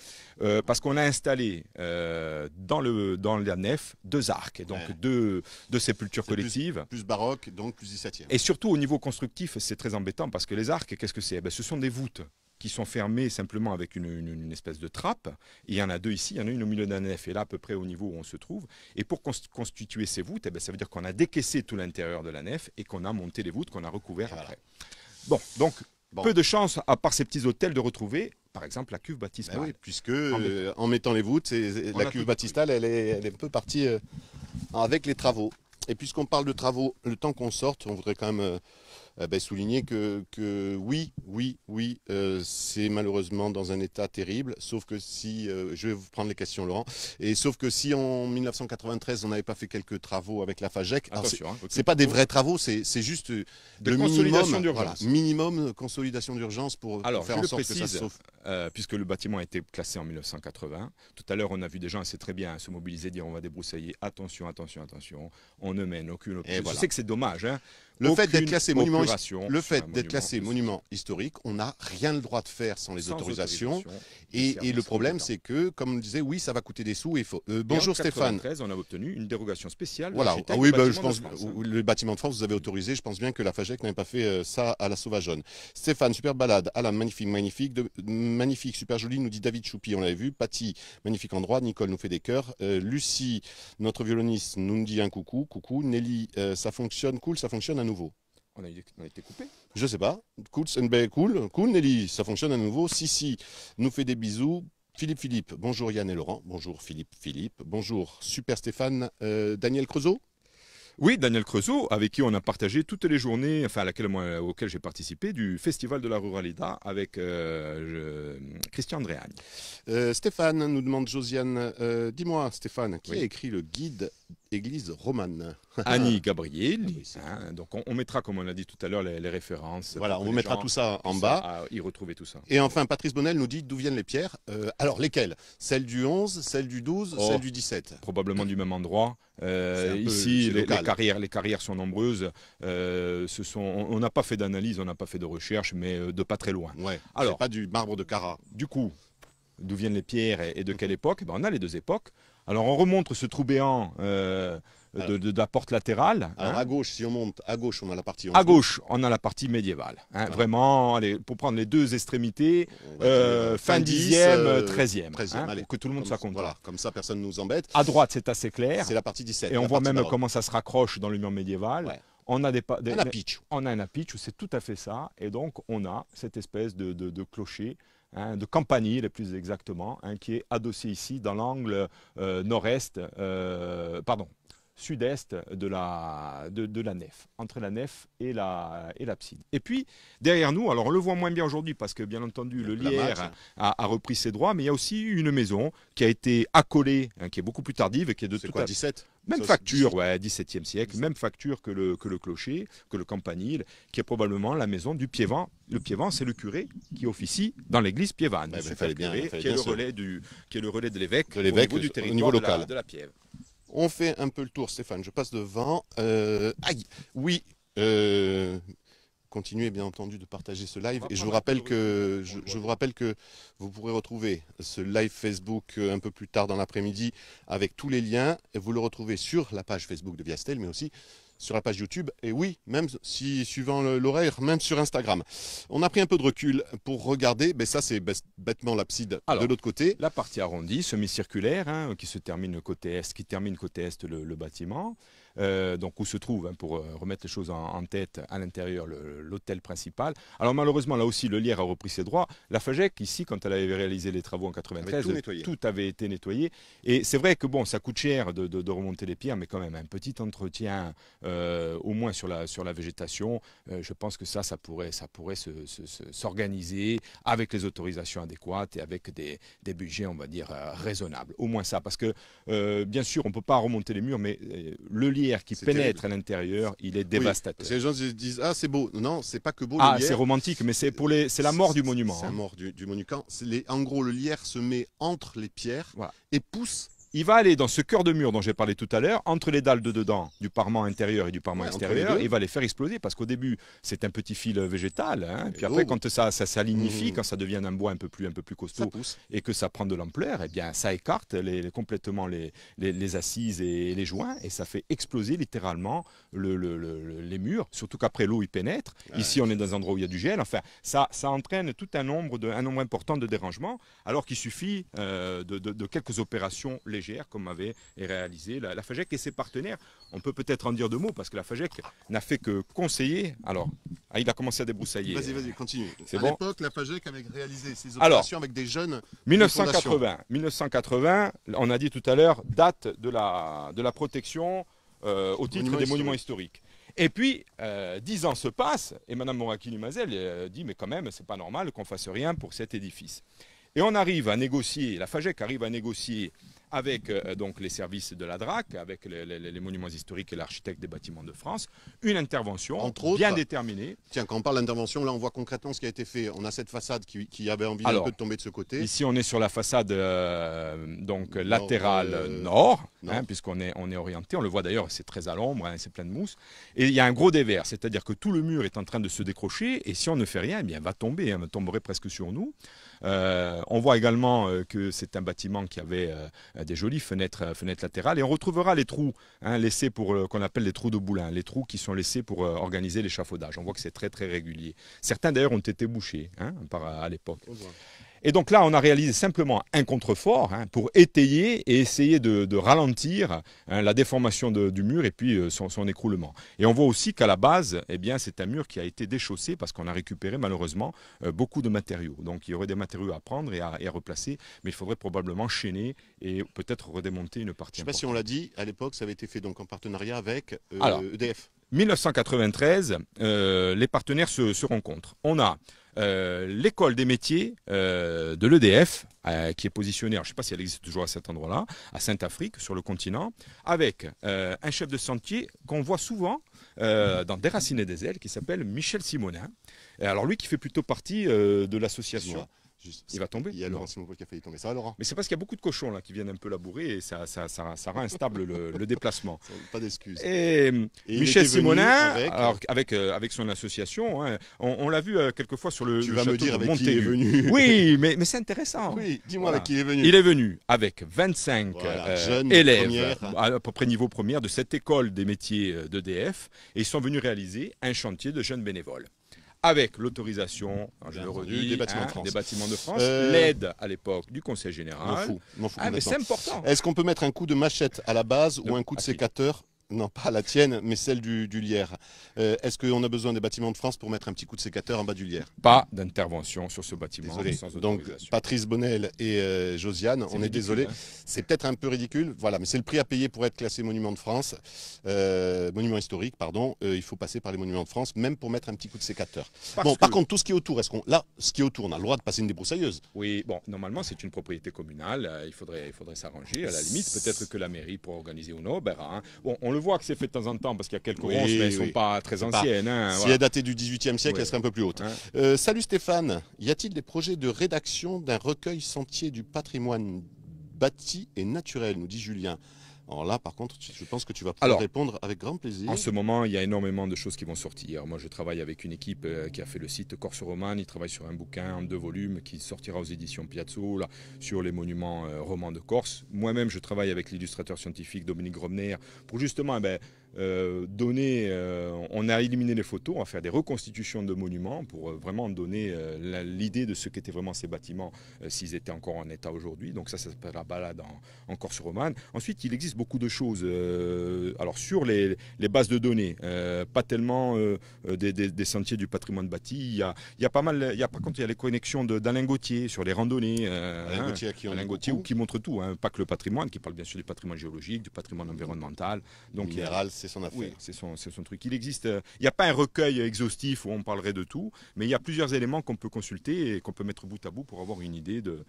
euh, parce qu'on a installé euh, dans, le, dans la nef deux arcs, et donc deux, de sépultures collectives. Plus, baroque, donc plus 17e. Et surtout au niveau constructif, c'est très embêtant parce que les arcs, qu'est-ce que c'est eh ben, Ce sont des voûtes qui sont fermées simplement avec une, espèce de trappe. il y en a deux ici, il y en a une au milieu d'un nef et là à peu près au niveau où on se trouve. Et pour constituer ces voûtes, eh bien, ça veut dire qu'on a décaissé tout l'intérieur de la nef et qu'on a monté les voûtes qu'on a recouvert après. Bon, donc peu de chance, à part ces petits hôtels, de retrouver par exemple la cuve baptistale. Ben puisque euh, en, mettant les voûtes, la cuve baptistale, elle est, un peu partie euh, avec les travaux. Et puisqu'on parle de travaux, le temps qu'on sorte, on voudrait quand même euh, euh, ben, souligner que, oui, oui, oui, euh, c'est malheureusement dans un état terrible, sauf que si, euh, je vais vous prendre les questions Laurent, et sauf que si en 1993 on n'avait pas fait quelques travaux avec la FAGEC, hein, c'est pas des vrais travaux, c'est juste le minimum, voilà, minimum consolidation d'urgence pour, faire en sorte que ça se puisque le bâtiment a été classé en 1980, tout à l'heure on a vu des gens assez très bien se mobiliser, dire on va débroussailler, attention, attention, attention, on ne mène aucune... Et je sais que c'est dommage, hein, le fait d'être classé monument, le fait d'être classé monument historique, on n'a rien le droit de faire sans les autorisations. et, le problème, c'est que, comme on disait, oui, ça va coûter des sous. Euh, et bonjour Stéphane. en Stéphane. on a obtenu une dérogation spéciale. Voilà. Ah oui, bah, je pense le bâtiment de France, vous avez autorisé. Je pense bien que la Fagec n'avait pas fait euh, ça à la Sauvageonne. Stéphane, super balade. Alain, ah magnifique, magnifique, magnifique, super joli. Nous dit David Choupi, on l'avait vu. Patty, magnifique endroit. Nicole nous fait des cœurs. Euh, Lucie, notre violoniste, nous dit un coucou, coucou. Nelly, ça fonctionne, cool, ça fonctionne nouveau. On a, été coupé Je sais pas. Cool, cool, cool Nelly, ça fonctionne à nouveau. Si, si, nous fait des bisous. Philippe Philippe, bonjour Yann et Laurent, bonjour Philippe Philippe, bonjour Super Stéphane, euh, Daniel Creusot oui, Daniel Creusot, avec qui on a partagé toutes les journées, enfin, à laquelle, moi, auquel j'ai participé, du Festival de la Ruralida avec euh, Christian Andréagne. Euh, Stéphane nous demande Josiane, dis-moi Stéphane, qui a écrit le guide église romane. Annie ah Gabriel. Hein, donc on, mettra, comme on l'a dit tout à l'heure, les, références. Voilà, on vous mettra tout ça en bas. y retrouver tout ça. Et enfin, Patrice Bonnel nous dit d'où viennent les pierres. Euh, alors lesquelles Celles du 11, celles du 12, celles du 17 Probablement du même endroit. Euh, ici, les, carrières, les carrières sont nombreuses. Euh, ce sont, on n'a pas fait d'analyse, on n'a pas fait de recherche, mais de pas très loin. Ouais, alors, pas du marbre de Cara. Du coup, d'où viennent les pierres et, de mhm. quelle époque eh ben, On a les deux époques. Alors on remonte ce trou béant euh, de, la porte latérale. Hein. à gauche, si on monte, à gauche on a la partie. À gauche, on a la partie médiévale. Hein. Vraiment, pour prendre les deux extrémités, euh, euh, fin 10e, 13e. Hein, que tout le monde soit content. Voilà, comme ça personne ne nous embête. À droite, c'est assez clair. C'est la partie 17. Et on voit même comment ça se raccroche dans l'union médiévale. On a des, des, un On a un apitch, c'est tout à fait ça. Et donc, on a cette espèce de clocher Hein, de Campanie, les plus exactement, hein, qui est adossé ici dans l'angle euh, nord-est, euh, pardon, sud-est de la, de, la nef, entre la nef et la, et l'abside. Et puis, derrière nous, alors on le voit moins bien aujourd'hui parce que, bien entendu, le lierre a, repris ses droits, mais il y a aussi une maison qui a été accolée, hein, qui est beaucoup plus tardive qui est de quoi, 17 même facture, ouais, 17e siècle, même facture que le, que le clocher, que le campanile, qui est probablement la maison du Piévent. Le Piévent, c'est le curé qui officie dans l'église piévane, qui, est le relais de l'évêque au niveau, du territoire local. de la, on fait un peu le tour, Stéphane. Je passe devant. Euh, aïe Oui euh, Continuez bien entendu de partager ce live et je vous rappelle que je, vous rappelle que vous pourrez retrouver ce live Facebook euh, un peu plus tard dans l'après-midi avec tous les liens. Et vous le retrouvez sur la page Facebook de Viastel, mais aussi sur la page YouTube, et oui, même si suivant l'horaire, même sur Instagram. On a pris un peu de recul pour regarder, mais ça c'est bêtement l'abside de l'autre côté. La partie arrondie, semi-circulaire, hein, qui se termine côté est, qui termine côté est le bâtiment. Euh, donc où se trouve, hein, pour euh, remettre les choses en, tête, à l'intérieur l'hôtel principal. Alors malheureusement, là aussi, le Lierre a repris ses droits. La FAGEC, ici, quand elle avait réalisé les travaux en 93, tout, avait été nettoyé. Et c'est vrai que bon, ça coûte cher de, remonter les pierres, mais quand même, un petit entretien, euh, au moins sur la, sur la végétation, je pense que ça, ça pourrait, ça pourrait s'organiser avec les autorisations adéquates et avec des, des budgets, on va dire, raisonnables. Au moins ça, parce que bien sûr, on ne peut pas remonter les murs, mais le Lierre qui pénètre à l'intérieur, il est dévastateur. ces les gens disent ah c'est beau, non c'est pas que beau. Ah c'est romantique, mais c'est pour les, c'est la mort du hein. monument. C'est la mort du, monument. en gros le lierre se met entre les pierres et pousse il va aller dans ce cœur de mur dont j'ai parlé tout à l'heure, entre les dalles de dedans du parement intérieur et du parement extérieur, il va les faire exploser parce qu'au début, c'est un petit fil euh, végétal. Hein, puis après, oh. quand ça, ça s'alignifie, mmh. quand ça devient un bois un peu plus, un peu plus costaud et que ça prend de l'ampleur, eh bien, ça écarte complètement les, assises et les joints et ça fait exploser littéralement les murs, surtout qu'après l'eau y pénètre. Ici, on est dans un endroit où il y a du gel. Enfin, ça, ça entraîne tout un nombre, de, un nombre important de dérangements alors qu'il suffit euh, de quelques opérations légères comme avait réalisé la, FAGEC et ses partenaires. On peut peut-être en dire deux mots parce que la FAGEC n'a fait que conseiller. Alors, ah, il a commencé à débroussailler. Vas-y, vas-y, continue. C'est à l'époque, la FAGEC avait réalisé ses opérations avec des jeunes. 1980, 1980, on a dit tout à l'heure, date de la, de la protection euh, au titre des monuments historiques. Et puis, euh, dix ans se passent, et Mme Moraki, mazel euh, dit, mais quand même, c'est pas normal qu'on fasse rien pour cet édifice. Et on arrive à négocier, la FAGEC arrive à négocier avec euh, donc les services de la DRAC, avec les, monuments historiques et l'architecte des bâtiments de France, une intervention bien déterminée. Tiens, quand on parle d'intervention, là on voit concrètement ce qui a été fait. On a cette façade qui, avait envie de tomber de ce côté. Ici on est sur la façade euh, donc latérale euh, hein, nord, puisqu'on est, on est orienté. On le voit d'ailleurs, c'est très à l'ombre, hein, c'est plein de mousse. Et il y a un gros dévers, c'est-à-dire que tout le mur est en train de se décrocher et si on ne fait rien, il eh bien, va tomber, hein, tomberait presque sur nous. Euh, on voit également euh, que c'est un bâtiment qui avait euh, des jolies fenêtres, fenêtres latérales. Et on retrouvera les trous hein, laissés pour qu'on appelle les trous de boulin, les trous qui sont laissés pour organiser l'échafaudage. On voit que c'est très très régulier. Certains d'ailleurs ont été bouchés hein, à l'époque. Et donc là, on a réalisé simplement un contrefort hein, pour étayer et essayer de, ralentir hein, la déformation du mur et puis euh, son, écroulement. Et on voit aussi qu'à la base, eh bien, c'est un mur qui a été déchaussé parce qu'on a récupéré malheureusement euh, beaucoup de matériaux. Donc il y aurait des matériaux à prendre et à, replacer, mais il faudrait probablement chaîner et peut-être redémonter une partie. Je ne sais pas si on l'a dit, à l'époque, ça avait été fait donc en partenariat avec euh, Alors, EDF. 1993, les partenaires se, se rencontrent. On a euh, l'école des métiers euh, de l'EDF, euh, qui est positionnée, je ne sais pas si elle existe toujours à cet endroit-là, à Sainte-Afrique, sur le continent, avec un chef de sentier qu'on voit souvent dans Déraciner des ailes, qui s'appelle Michel Simonin. alors lui qui fait plutôt partie de l'association il va tomber. Il y a Laurent Simon qui a failli tomber. Ça va, Laurent Mais c'est parce qu'il y a beaucoup de cochons là qui viennent un peu labourer et ça, rend instable le, déplacement. Pas d'excuses. Et, Michel Simonin, avec... Euh, avec, son association, hein, on, l'a vu euh, quelquefois sur le. Tu vas me dire avec qui il est venu. Oui, mais, mais c'est intéressant. Oui, dis-moi avec qui il est venu. Il est venu avec 25 euh, élèves à peu près niveau première de cette école des métiers d'EDF et ils sont venus réaliser un chantier de jeunes bénévoles avec l'autorisation, hein, je le hein, des bâtiments, de France. Euh, l'aide à l'époque du Conseil général. Ah, mais c'est important. Est-ce qu'on peut mettre un coup de machette à la base ou un coup de sécateur non, pas la tienne, mais celle du, lierre. Euh, est-ce qu'on a besoin des bâtiments de France pour mettre un petit coup de sécateur en bas du lierre Pas d'intervention sur ce bâtiment. Désolé. Donc Patrice Bonnel et euh, Josiane, on est désolé. Hein. C'est peut-être un peu ridicule, voilà, mais c'est le prix à payer pour être classé monument de France, euh, monument historique, pardon. il faut passer par les monuments de France, même pour mettre un petit coup de sécateur. bon, par contre, tout ce qui est autour, est-ce qu'on là, ce qui est autour, on a le droit de passer une débroussailleuse Oui, bon, normalement, c'est une propriété communale. il faudrait, il faudrait s'arranger. À la limite, peut-être que la mairie, pour organiser ou non, ben, le vois que c'est fait de temps en temps parce qu'il y a quelques oui, ronces, mais elles ne sont pas très anciennes. Hein, si elle datait du XVIIIe siècle, elle serait un peu plus haute. Euh, salut Stéphane, y a-t-il des projets de rédaction d'un recueil sentier du patrimoine bâti et naturel, nous dit Julien alors là, par contre, je pense que tu vas pouvoir répondre avec grand plaisir. En ce moment, il y a énormément de choses qui vont sortir. Moi, je travaille avec une équipe euh, qui a fait le site Corse Romane. Ils travaillent sur un bouquin en deux volumes qui sortira aux éditions Piazzo sur les monuments euh, romans de Corse. Moi-même, je travaille avec l'illustrateur scientifique Dominique Gromner pour justement... Eh ben, euh, donner, euh, on a éliminé les photos, on a faire des reconstitutions de monuments pour euh, vraiment donner l'idée de ce qu'étaient vraiment ces bâtiments s'ils étaient encore en état aujourd'hui. Donc ça, ça s'appelle la balade en, Corse romane. Ensuite, il existe beaucoup de choses. alors sur les, bases de données, pas tellement des, sentiers du patrimoine bâti. Il y a, pas mal. Il y a par contre, il y a les connexions d'Alain Gauthier sur les randonnées. Alain hein, qui, montre tout, hein, pas que le patrimoine, qui parle bien sûr du patrimoine géologique, du patrimoine environnemental. Donc c'est son Oui, c'est son, truc. Il existe, il euh, n'y a pas un recueil exhaustif où on parlerait de tout, mais il y a plusieurs éléments qu'on peut consulter et qu'on peut mettre bout à bout pour avoir une idée de,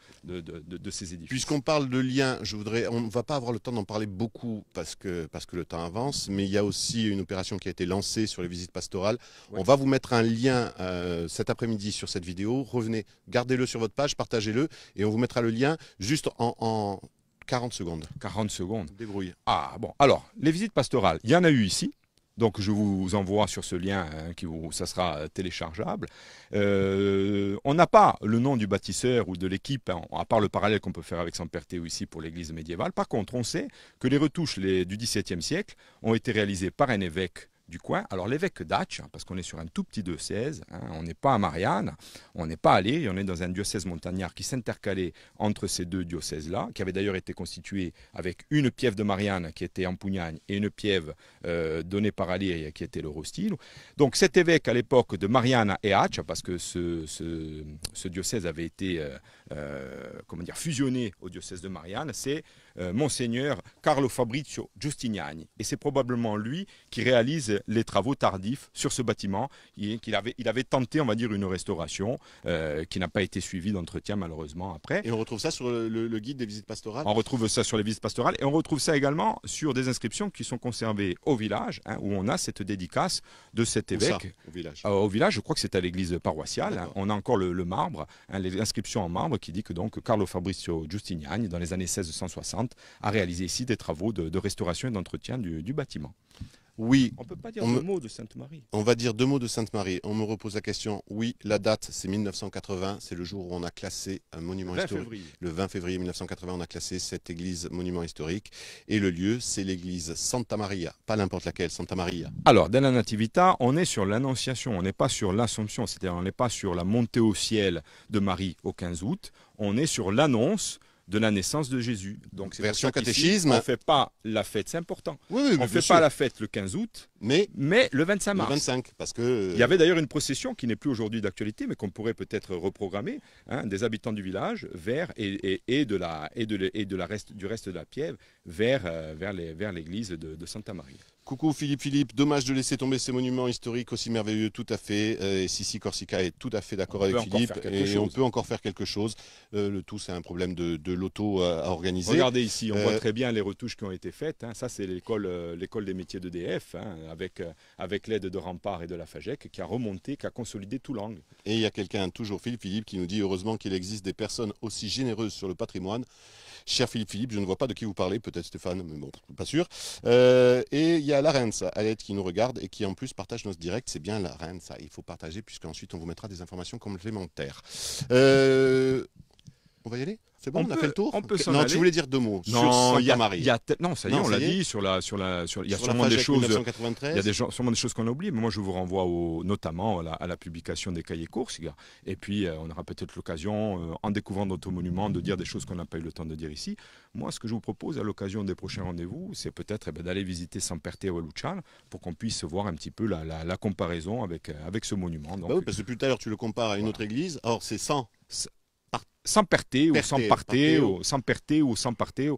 ces édifices. Puisqu'on parle de liens, je voudrais, on ne va pas avoir le temps d'en parler beaucoup parce que, parce que le temps avance, mais il y a aussi une opération qui a été lancée sur les visites pastorales. On va vous mettre un lien euh, cet après-midi sur cette vidéo. Revenez, gardez-le sur votre page, partagez-le et on vous mettra le lien juste en 40 secondes. 40 secondes. Débrouille. Ah bon, alors, les visites pastorales, il y en a eu ici. Donc je vous envoie sur ce lien, hein, qui vous, ça sera téléchargeable. Euh, on n'a pas le nom du bâtisseur ou de l'équipe, hein, à part le parallèle qu'on peut faire avec saint ou ici pour l'église médiévale. Par contre, on sait que les retouches du XVIIe siècle ont été réalisées par un évêque du coin. Alors l'évêque d'Ach, hein, parce qu'on est sur un tout petit diocèse, hein, on n'est pas à Marianne, on n'est pas à on est dans un diocèse montagnard qui s'intercalait entre ces deux diocèses-là, qui avait d'ailleurs été constitué avec une piève de Marianne qui était en Pougnagne et une piève euh, donnée par Alire qui était le Rostil. Donc cet évêque à l'époque de Marianne et Ach, parce que ce, diocèse avait été euh, euh, comment dire, fusionné au diocèse de Marianne, c'est euh, monseigneur Carlo Fabrizio Giustiniani. Et c'est probablement lui qui réalise les travaux tardifs sur ce bâtiment. Il, avait, il tenté, on va dire, une restauration euh, qui n'a pas été suivie d'entretien malheureusement après. Et on retrouve ça sur le, guide des visites pastorales On retrouve ça sur les visites pastorales et on retrouve ça également sur des inscriptions qui sont conservées au village, hein, où on a cette dédicace de cet évêque. au, village. Euh, au village je crois que c'est à l'église paroissiale. Hein. on a encore le, marbre, hein, les inscriptions en marbre qui dit que donc Carlo Fabrizio Giustiniani, dans les années 1660, à réaliser ici des travaux de, restauration et d'entretien du, bâtiment. Oui. On peut pas dire deux mots de Sainte-Marie. On va dire deux mots de Sainte-Marie. On me repose la question. Oui, la date, c'est 1980. C'est le jour où on a classé un monument historique. Le 20 février 1980, on a classé cette église monument historique. Et le lieu, c'est l'église Santa Maria. Pas n'importe laquelle, Santa Maria. Alors, dans la Nativita, on est sur l'Annonciation. On n'est pas sur l'Assomption. C'est-à-dire, on n'est pas sur la montée au ciel de Marie au 15 août. On est sur l'annonce de la naissance de Jésus. Donc, version catéchisme. on ne fait pas la fête, c'est important. on ne fait pas la fête le 15 août, mais, le 25 mars. 25, parce que... Il y avait d'ailleurs une procession qui n'est plus aujourd'hui d'actualité, mais qu'on pourrait peut-être reprogrammer, hein, des habitants du village vers et, de la, et, de, et de la reste, du reste de la Piève vers, euh, vers l'église vers de, de Santa Maria. Coucou Philippe Philippe, dommage de laisser tomber ces monuments historiques aussi merveilleux, tout à fait. Euh, et Sissi Corsica est tout à fait d'accord avec Philippe et on peut encore faire quelque chose. Euh, le tout, c'est un problème de, loto euh, à organiser. Regardez ici, on voit très bien les retouches qui ont été faites. Hein. Ça, c'est l'école des métiers d'EDF hein, avec, avec l'aide de Rampart et de la FAGEC qui a remonté, qui a consolidé tout l'angle. Et il y a quelqu'un, toujours Philippe Philippe, qui nous dit heureusement qu'il existe des personnes aussi généreuses sur le patrimoine. Cher Philippe Philippe, je ne vois pas de qui vous parlez, peut-être Stéphane, mais bon, pas sûr. Euh, et il y a à Alette, qui nous regarde et qui en plus partage notre direct. C'est bien ça, il faut partager, puisqu'ensuite on vous mettra des informations complémentaires. Euh, on va y aller c'est bon, on, peut, a fait le tour Non, je voulais dire deux mots non, sur non, ça y est, on l'a dit, il y a sûrement des choses, il y a des qu'on a oubliées, moi je vous renvoie notamment à la, publication des cahiers courses, Et puis, euh, on aura peut-être l'occasion, euh, en découvrant d'autres monuments, de dire des choses qu'on n'a pas eu le temps de dire ici. Moi, ce que je vous propose à l'occasion des prochains rendez-vous, c'est peut-être eh ben, d'aller visiter Saint-Perté ou Luchal pour qu'on puisse voir un petit peu la, comparaison euh, avec, ce monument. Bah oui, parce que plus tard, tu le compares à une autre église. Or, c'est 100. Sans ou ou sans ou euh,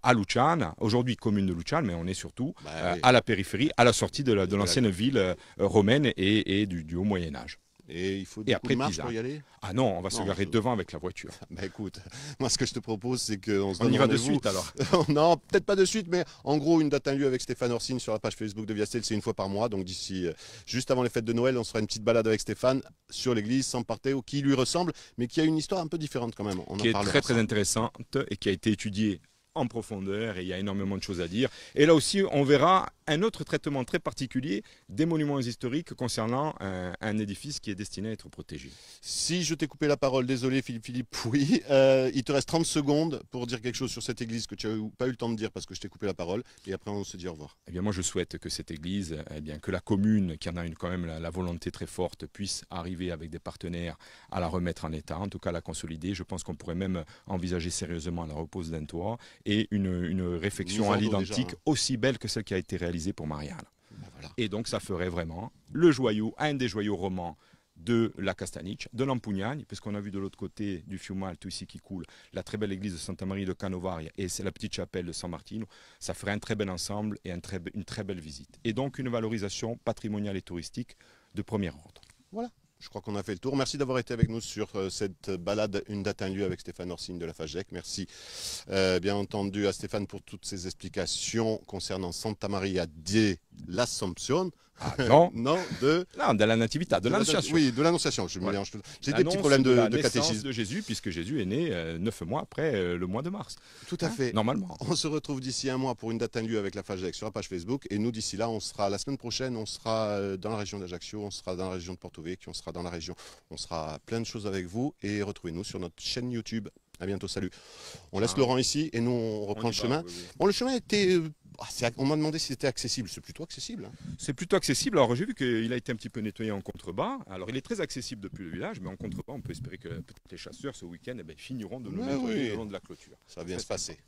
à Luchan, aujourd'hui commune de Luchan, mais on est surtout bah euh, à la périphérie, à la sortie de l'ancienne ville euh, romaine et, du haut Moyen Âge. Et il faut des pour y aller Ah non, on va se garer devant avec la voiture. Bah écoute, moi ce que je te propose, c'est qu'on se On ira de suite alors oh, Non, peut-être pas de suite, mais en gros, une date, un lieu avec Stéphane Orsine sur la page Facebook de Viastel, c'est une fois par mois. Donc d'ici, euh, juste avant les fêtes de Noël, on se fera une petite balade avec Stéphane sur l'église sans parter ou qui lui ressemble, mais qui a une histoire un peu différente quand même. On qui est très très intéressante et qui a été étudiée en profondeur et il y a énormément de choses à dire. Et là aussi, on verra un autre traitement très particulier des monuments historiques concernant un, édifice qui est destiné à être protégé. Si je t'ai coupé la parole, désolé Philippe Philippe, oui, euh, il te reste 30 secondes pour dire quelque chose sur cette église que tu n'as pas eu le temps de dire parce que je t'ai coupé la parole et après on se dit au revoir. Eh bien moi je souhaite que cette église, eh bien, que la commune qui en a une, quand même la, volonté très forte puisse arriver avec des partenaires à la remettre en état, en tout cas la consolider. Je pense qu'on pourrait même envisager sérieusement la repose d'un toit et une, réflexion à l'identique hein. aussi belle que celle qui a été réalisée pour Marianne. Et donc ça ferait vraiment le joyau, un des joyaux romans de la Castaniche, de l'Ampugnagne, puisqu'on a vu de l'autre côté du Fiumal, tout ici qui coule, la très belle église de Santa Maria de Canovaria et c'est la petite chapelle de San Martino, ça ferait un très bel ensemble et une très belle visite. Et donc une valorisation patrimoniale et touristique de premier ordre. Voilà je crois qu'on a fait le tour. Merci d'avoir été avec nous sur euh, cette balade Une date, un lieu avec Stéphane Orsine de la FAGEC. Merci euh, bien entendu à Stéphane pour toutes ses explications concernant Santa Maria de l'Assomption. Ah, non. non, de... de la nativité, de, l'Annonciation. Oui, de l'Annonciation, je me mélange J'ai des petits problèmes de, de, de catéchisme. de Jésus, puisque Jésus est né euh, neuf mois après euh, le mois de mars. Tout à hein fait. Normalement. On se retrouve d'ici un mois pour une date, un avec la page sur la page Facebook. Et nous, d'ici là, on sera la semaine prochaine, on sera euh, dans la région d'Ajaccio, on sera dans la région de Porto Vecchio, on sera dans la région. On sera plein de choses avec vous. Et retrouvez-nous sur notre chaîne YouTube. À bientôt, salut. On laisse Laurent ici et nous on reprend le chemin. Bon, le chemin était. Euh, ah, on m'a demandé si c'était accessible. C'est plutôt accessible. Hein. C'est plutôt accessible. Alors j'ai vu qu'il a été un petit peu nettoyé en contrebas. Alors il est très accessible depuis le village, mais en contrebas, on peut espérer que les chasseurs ce week-end eh ben, finiront de le mettre long de la clôture. Ça va bien se passer.